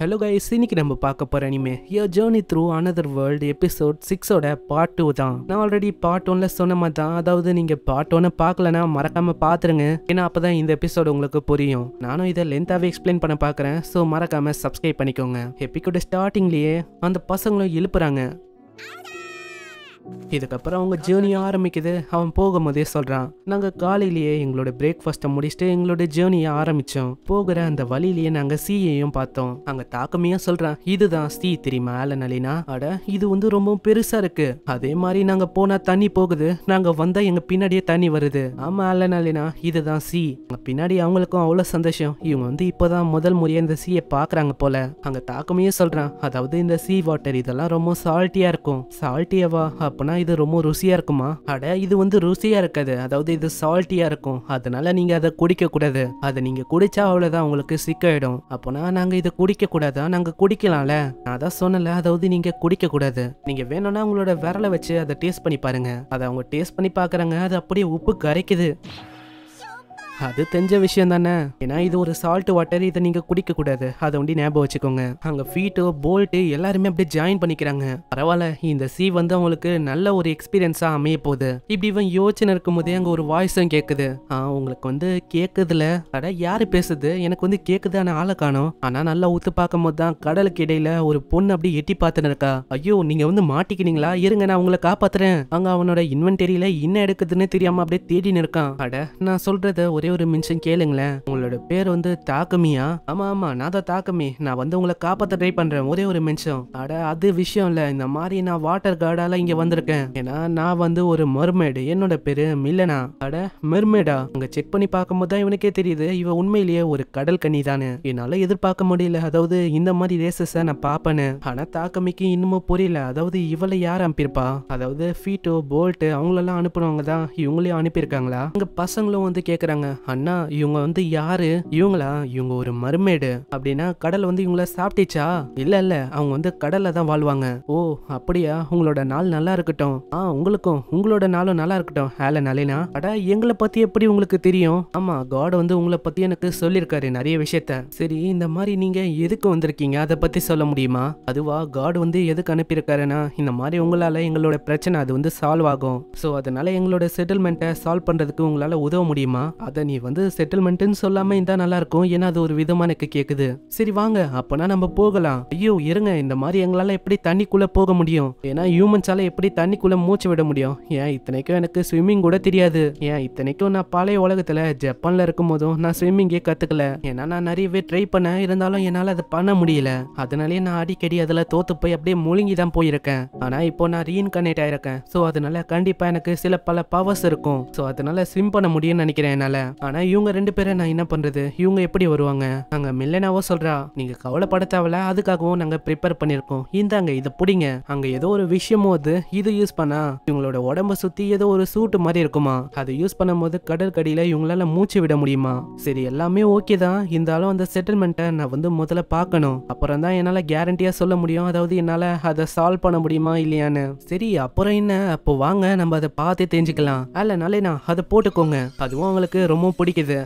hello guys இன்னைக்கு நம்ம பார்க்க போகிற அனிமே யோ journey through another world episode சிக்ஸோட பார்ட் டூ தான் நான் ஆல்ரெடி பார்ட் ஒன்ல சொன்ன மாதிரி தான் அதாவது நீங்கள் பார்ட் ஒன்று பார்க்கலனா மறக்காமல் பார்த்துருங்க ஏன்னா அப்போ தான் இந்த எபிசோடு உங்களுக்கு புரியும் நானும் இதை லென்த்தாகவே எக்ஸ்பிளைன் பண்ண பார்க்குறேன் ஸோ மறக்காமல் சப்ஸ்கிரைப் பண்ணிக்கோங்க எபிக்கோட ஸ்டார்டிங்லேயே அந்த பசங்களும் எழுப்புறாங்க இதுக்கப்புறம் அவங்க ஜேர்னி ஆரம்பிக்குது அவன் போகும்போதே சொல்றான் நாங்க காலையிலேயே எங்களோட பிரேக்ஃபாஸ்ட்டை முடிச்சுட்டு எங்களோட ஜேர்னியை ஆரம்பித்தோம் போகிற அந்த வழியிலேயே நாங்கள் சீயையும் பார்த்தோம் அங்க தாக்கமையா சொல்கிறான் இதுதான் சீ தெரியுமா ஆலன் அலினா அட இது வந்து ரொம்ப பெருசா இருக்கு அதே மாதிரி நாங்கள் போனால் தண்ணி போகுது நாங்கள் வந்தால் எங்கள் பின்னாடியே தண்ணி வருது ஆமா ஆலன் அலினா இதுதான் சீ பின்னாடி அவங்களுக்கும் அவ்வளோ சந்தோஷம் இவங்க வந்து இப்போதான் முதல் முறையாக இந்த சீயை பார்க்குறாங்க போல அங்கே தாக்கமையே சொல்கிறான் அதாவது இந்த சீ வாட்டர் இதெல்லாம் ரொம்ப சால்ட்டியாக இருக்கும் சால்ட்டியவா அப்போனா இது ரொம்ப ருசியாக இருக்குமா அட இது வந்து ருசியாக இருக்காது அதாவது இது சால்ட்டியாக இருக்கும் அதனால நீங்கள் அதை குடிக்கக்கூடாது அதை நீங்கள் குடித்தா அவ்வளோதான் உங்களுக்கு சிக்காயிடும் அப்போனா நாங்கள் இதை குடிக்கக்கூடாதா நாங்கள் குடிக்கலாம்ல நான் அதான் சொன்னல அதாவது நீங்கள் குடிக்கக்கூடாது நீங்கள் வேணும்னா உங்களோட விரலை வச்சு அதை டேஸ்ட் பண்ணி பாருங்க அதை அவங்க டேஸ்ட் பண்ணி பார்க்குறாங்க அது அப்படியே உப்பு கரைக்குது அது தெரிஞ்ச விஷயம் தானே ஏன்னா இது ஒரு சால்ட் வாட்டர் இதை நீங்க குடிக்க கூடாது அதை ஒண்டி ஞாபகம் வச்சுக்கோங்க அங்க ஃபீட்டோ போல்ட்டு எல்லாருமே அப்படியே ஜாயின் பண்ணிக்கிறாங்க பரவாயில்ல இந்த சி வந்து அவங்களுக்கு நல்ல ஒரு எக்ஸ்பீரியன்ஸா அமைய போகுது இப்படி இவன் யோசனை இருக்கும் போதே அங்க ஒரு வாய்ஸும் கேக்குது உங்களுக்கு வந்து கேக்குதுல அட யாரு பேசுது எனக்கு வந்து கேக்குது ஆனா ஆளை காணும் ஆனா நல்லா ஊத்து பார்க்கும் போதுதான் தான் கடலுக்கு இடையில ஒரு பொண்ணு அப்படி எட்டி பார்த்துன்னு இருக்கா ஐயோ நீங்க வந்து மாட்டிக்கினீங்களா இருங்க நான் உங்களை காப்பாத்துறேன் அங்க அவனோட இன்வென்டரியில என்ன எடுக்குதுன்னு தெரியாம அப்படியே தேடின்னு இருக்கான் அட நான் சொல்றது ஒரு ஒரே ஒரு மின்ஷன் கேளுங்களேன் உங்களோட பேர் வந்து தாக்கமியா ஆமா ஆமா நான் தான் தாக்கமி நான் வந்து உங்களை காப்பாற்ற ட்ரை பண்றேன் ஒரே ஒரு மின்ஷம் அட அது விஷயம் இல்ல இந்த மாதிரி நான் வாட்டர் கார்டால இங்க வந்திருக்கேன் ஏன்னா நான் வந்து ஒரு மர்மேடு என்னோட பேரு மில்லனா அட மெர்மேடா அங்க செக் பண்ணி பார்க்கும் போது தான் இவனுக்கே தெரியுது இவ உண்மையிலேயே ஒரு கடல் கண்ணி தானே என்னால எதிர்பார்க்க முடியல அதாவது இந்த மாதிரி ரேசஸ நான் பாப்பேன்னு ஆனா தாக்கமிக்கு இன்னமும் புரியல அதாவது இவளை யார் அனுப்பியிருப்பா அதாவது ஃபீட்டோ போல்ட்டு அவங்களெல்லாம் அனுப்புனவங்க தான் இவங்களையும் அனுப்பியிருக்காங்களா அங்க பசங்களும் வந்து கேக்குறாங்க அண்ணா இவங்க வந்து யாரு இவங்களா இவங்க ஒரு மருமேடு அப்படின்னா கடல் வந்து இவங்கள சாப்பிட்டுச்சா இல்ல இல்ல அவங்க வந்து கடல்ல தான் வாழ்வாங்க ஓ அப்படியா உங்களோட நாள் நல்லா இருக்கட்டும் ஆ உங்களுக்கும் உங்களோட நாளும் நல்லா இருக்கட்டும் ஹேல நலினா அடா எங்களை பத்தி எப்படி உங்களுக்கு தெரியும் ஆமா காட் வந்து உங்களை பத்தி எனக்கு சொல்லியிருக்காரு நிறைய விஷயத்த சரி இந்த மாதிரி நீங்க எதுக்கு வந்திருக்கீங்க அதை பத்தி சொல்ல முடியுமா அதுவா காட் வந்து எதுக்கு அனுப்பியிருக்காருன்னா இந்த மாதிரி உங்களால எங்களோட பிரச்சனை அது வந்து சால்வ் ஆகும் ஸோ அதனால எங்களோட செட்டில்மெண்ட்டை சால்வ் பண்றதுக்கு உங்களால உதவ முடியுமா அதை நீ வந்து செட்டில்மெண்ட்னு சொல்லாம இருந்தா நல்லா இருக்கும் ஏன்னா அது ஒரு விதமா எனக்கு கேக்குது சரி வாங்க அப்பனா நம்ம போகலாம் ஐயோ இருங்க இந்த மாதிரி எங்களால எப்படி தண்ணிக்குள்ள போக முடியும் ஏன்னா ஹியூமன்ஸால எப்படி தண்ணிக்குள்ள மூச்சு விட முடியும் ஏன் இத்தனைக்கும் எனக்கு ஸ்விம்மிங் கூட தெரியாது ஏன் இத்தனைக்கும் நான் பழைய உலகத்துல ஜப்பான்ல இருக்கும் போதும் நான் ஸ்விம்மிங்கே கத்துக்கல ஏன்னா நான் நிறையவே ட்ரை பண்ணேன் இருந்தாலும் என்னால் அதை பண்ண முடியல அதனாலயே நான் அடிக்கடி அதில் தோத்து போய் அப்படியே முழுங்கி தான் போயிருக்கேன் ஆனால் இப்போ நான் கனெக்ட் ஆயிருக்கேன் ஸோ அதனால கண்டிப்பாக எனக்கு சில பல பவர்ஸ் இருக்கும் ஸோ அதனால ஸ்விம் பண்ண முடியும்னு நினைக்கிறேன் என்னால் ஆனா இவங்க ரெண்டு பேரும் நான் என்ன பண்றது இவங்க எப்படி வருவாங்க அங்க மில்லனாவோ சொல்றா நீங்க கவலைப்பட தேவையில்ல அதுக்காகவும் நாங்க ப்ரிப்பேர் பண்ணிருக்கோம் இந்தாங்க இதை பிடிங்க அங்க ஏதோ ஒரு விஷயமும் அது இது யூஸ் பண்ணா இவங்களோட உடம்ப சுத்தி ஏதோ ஒரு சூட்டு மாதிரி இருக்குமா அதை யூஸ் பண்ணும்போது கடற்கடியில இவங்களால மூச்சு விட முடியுமா சரி எல்லாமே ஓகே தான் இருந்தாலும் அந்த செட்டில்மெண்ட்டை நான் வந்து முதல்ல பார்க்கணும் அப்புறம் தான் என்னால் கேரண்டியாக சொல்ல முடியும் அதாவது என்னால் அதை சால்வ் பண்ண முடியுமா இல்லையான்னு சரி அப்புறம் என்ன அப்போ வாங்க நம்ம அதை பார்த்து தெரிஞ்சுக்கலாம் அல்லனாலே நான் அதை போட்டுக்கோங்க அதுவும் அவங்களுக்கு ரொம்ப ரொம்பவும் பிடிக்குது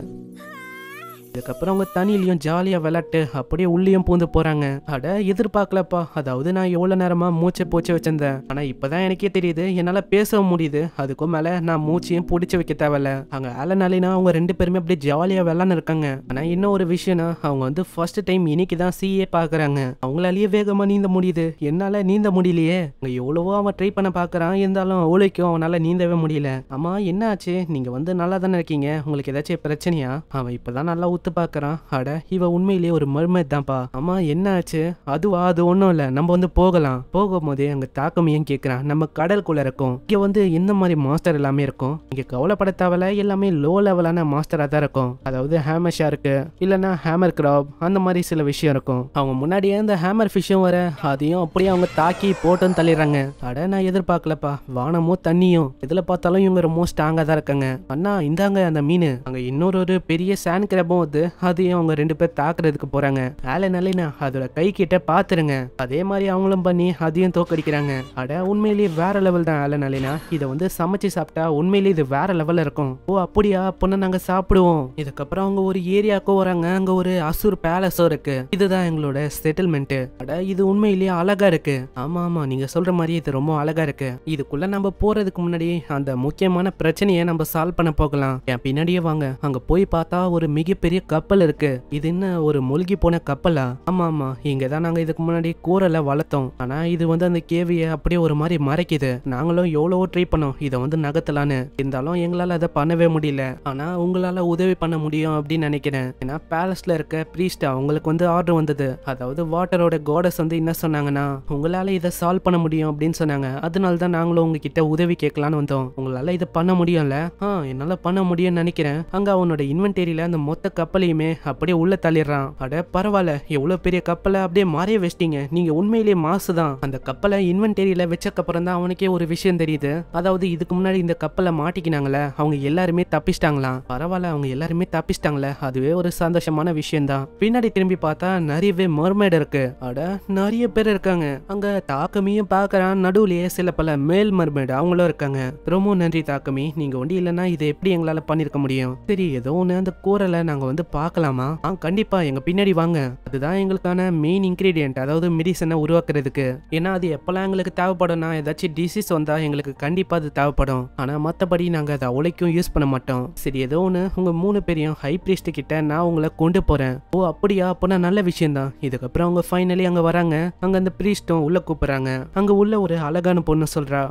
இதுக்கப்புறம் அவங்க தனியிலையும் ஜாலியாக விளாட்டு அப்படியே உள்ளேயும் பூந்து போறாங்க அட எதிர்பார்க்கலப்பா அதாவது நான் எவ்வளோ நேரமா மூச்சை போச்சு வச்சிருந்தேன் ஆனால் இப்போதான் எனக்கே தெரியுது என்னால் பேசவும் முடியுது அதுக்கும் மேலே நான் மூச்சையும் பிடிச்சி வைக்க தேவையில்ல அங்க ஆலன் அவங்க ரெண்டு பேருமே அப்படியே ஜாலியாக விளாட்னு இருக்காங்க ஆனால் இன்னும் ஒரு விஷயம்னா அவங்க வந்து ஃபர்ஸ்ட் டைம் இன்னைக்கு தான் சிஏ பாக்குறாங்க அவங்களாலேயே வேகமாக நீந்த முடியுது என்னால் நீந்த முடியலையே அங்க எவ்வளவோ அவன் ட்ரை பண்ண பாக்குறான் இருந்தாலும் அவளைக்கும் அவனால் நீந்தவே முடியல ஆமா என்ன ஆச்சு நீங்க வந்து நல்லா தானே இருக்கீங்க உங்களுக்கு ஏதாச்சும் பிரச்சனையா அவன் இப்பதான் நல்லா ஒத்து பார்க்குறான் அட இவ உண்மையிலேயே ஒரு மர்மை தான்ப்பா அம்மா என்ன ஆச்சு அதுவா அது ஒன்றும் இல்லை நம்ம வந்து போகலாம் போகும்போதே அங்கே தாக்கம் ஏன் கேட்குறான் நம்ம கடலுக்குள்ளே இருக்கும் இங்கே வந்து இந்த மாதிரி மாஸ்டர் எல்லாமே இருக்கும் இங்கே கவலைப்பட தேவையில்ல எல்லாமே லோ லெவலான மாஸ்டராக தான் இருக்கும் அதாவது ஹேமர் ஷார்க்கு இல்லைனா ஹேமர் கிராப் அந்த மாதிரி சில விஷயம் இருக்கும் அவங்க முன்னாடியே இந்த ஹேமர் ஃபிஷ்ஷும் வர அதையும் அப்படியே அவங்க தாக்கி போட்டும் தள்ளிடுறாங்க அட நான் எதிர்பார்க்கலப்பா வானமும் தண்ணியும் எதில் பார்த்தாலும் இவங்க ரொம்ப ஸ்ட்ராங்காக தான் இருக்காங்க அண்ணா இந்தாங்க அந்த மீன் அங்கே இன்னொரு ஒரு பெரிய சேன் கிரபும் போது அதையும் அவங்க ரெண்டு பேர் தாக்குறதுக்கு போறாங்க ஆலன் அலினா அதோட கை கிட்ட பாத்துருங்க அதே மாதிரி அவங்களும் பண்ணி அதையும் தோக்கடிக்கிறாங்க அட உண்மையிலேயே வேற லெவல் தான் ஆலன் அலினா இதை வந்து சமைச்சு சாப்பிட்டா உண்மையிலேயே இது வேற லெவல்ல இருக்கும் ஓ அப்படியா பொண்ணை நாங்க சாப்பிடுவோம் இதுக்கப்புறம் அவங்க ஒரு ஏரியாவுக்கு வராங்க அங்க ஒரு அசூர் பேலஸும் இருக்கு இதுதான் எங்களோட செட்டில்மெண்ட் அட இது உண்மையிலேயே அழகா இருக்கு ஆமா ஆமா நீங்க சொல்ற மாதிரி இது ரொம்ப அழகா இருக்கு இதுக்குள்ள நம்ம போறதுக்கு முன்னாடி அந்த முக்கியமான பிரச்சனையை நம்ம சால்வ் பண்ண போகலாம் என் பின்னாடியே வாங்க அங்க போய் பார்த்தா ஒரு மிகப்பெரிய கப்பல் இருக்கு இது என்ன ஒரு மூழ்கி போன கப்பலா ஆமா ஆமா இங்க தான் நாங்க இதுக்கு முன்னாடி கூரல வளர்த்தோம் ஆனா இது வந்து அந்த கேவியை அப்படியே ஒரு மாதிரி மறைக்குது நாங்களும் எவ்வளவோ ட்ரை பண்ணோம் இதை வந்து நகர்த்தலான்னு இருந்தாலும் எங்களால் அதை பண்ணவே முடியல ஆனா உங்களால உதவி பண்ண முடியும் அப்படின்னு நினைக்கிறேன் ஏன்னா பேலஸ்ல இருக்க பிரீஸ்ட் அவங்களுக்கு வந்து ஆர்டர் வந்தது அதாவது வாட்டரோட கோடஸ் வந்து என்ன சொன்னாங்கன்னா உங்களால இதை சால்வ் பண்ண முடியும் அப்படின்னு சொன்னாங்க அதனால தான் நாங்களும் உங்ககிட்ட உதவி கேட்கலான்னு வந்தோம் உங்களால இதை பண்ண முடியும்ல ஆ என்னால் பண்ண முடியும்னு நினைக்கிறேன் அங்கே அவனோட இன்வென்டரியில அந்த மொத்த கப் கப்பலையுமே அப்படியே உள்ளே தள்ளிடுறான் அட பரவாயில்ல எவ்வளோ பெரிய கப்பலை அப்படியே மாறிய வச்சிட்டீங்க நீங்கள் உண்மையிலேயே மாசு தான் அந்த கப்பலை இன்வென்டரியில் வச்சக்கப்புறம் தான் அவனுக்கே ஒரு விஷயம் தெரியுது அதாவது இதுக்கு முன்னாடி இந்த கப்பலை மாட்டிக்கினாங்களே அவங்க எல்லாருமே தப்பிச்சிட்டாங்களாம் பரவாயில்ல அவங்க எல்லாருமே தப்பிச்சிட்டாங்களே அதுவே ஒரு சந்தோஷமான தான் பின்னாடி திரும்பி பார்த்தா நிறையவே மர்மேட் இருக்கு அட நிறைய பேர் இருக்காங்க அங்க தாக்கமியும் பார்க்குறான் நடுவுலயே சில பல மேல் மர்மேட் அவங்களும் இருக்காங்க ரொம்ப நன்றி தாக்கமி நீங்க ஒண்டி இல்லைன்னா இதை எப்படி எங்களால் பண்ணியிருக்க முடியும் சரி ஏதோ ஒன்று அந்த கூரலை நாங்கள் வந்து வந்து பார்க்கலாமா ஆ கண்டிப்பா எங்க பின்னாடி வாங்க அதுதான் எங்களுக்கான மெயின் இன்கிரீடியன்ட் அதாவது மெடிசனை உருவாக்குறதுக்கு ஏன்னா அது எப்பெல்லாம் எங்களுக்கு தேவைப்படும்னா ஏதாச்சும் டிசீஸ் வந்தா எங்களுக்கு கண்டிப்பா அது தேவைப்படும் ஆனா மற்றபடி நாங்க அதை அவளைக்கும் யூஸ் பண்ண மாட்டோம் சரி ஏதோ ஒன்று உங்க மூணு பேரையும் ஹை பிரிஸ்ட் கிட்ட நான் உங்களை கொண்டு போறேன் ஓ அப்படியா அப்படின்னா நல்ல விஷயம் தான் இதுக்கப்புறம் அவங்க ஃபைனலி அங்க வராங்க அங்க அந்த பிரீஸ்டும் உள்ள கூப்பிடுறாங்க அங்க உள்ள ஒரு அழகான பொண்ணு சொல்றா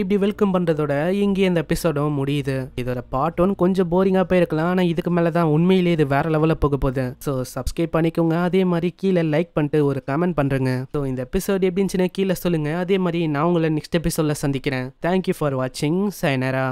இப்படி வெல்கம் பண்ணுறதோட இங்கே இந்த எபிசோடும் முடியுது இதோட பார்ட் ஒன் கொஞ்சம் போரிங்காக போயிருக்கலாம் ஆனால் இதுக்கு மேலே தான் உண்மையிலேயே இது வேற லெவலில் போக போகுது ஸோ சப்ஸ்கிரைப் பண்ணிக்கோங்க அதே மாதிரி கீழே லைக் பண்ணிட்டு ஒரு கமெண்ட் பண்ணுறேங்க ஸோ இந்த எப்படி இருந்துச்சுன்னா கீழே சொல்லுங்கள் அதே மாதிரி நான் உங்களை நெக்ஸ்ட் எபிசோடில் சந்திக்கிறேன் தேங்க்யூ ஃபார் வாட்சிங் சைனரா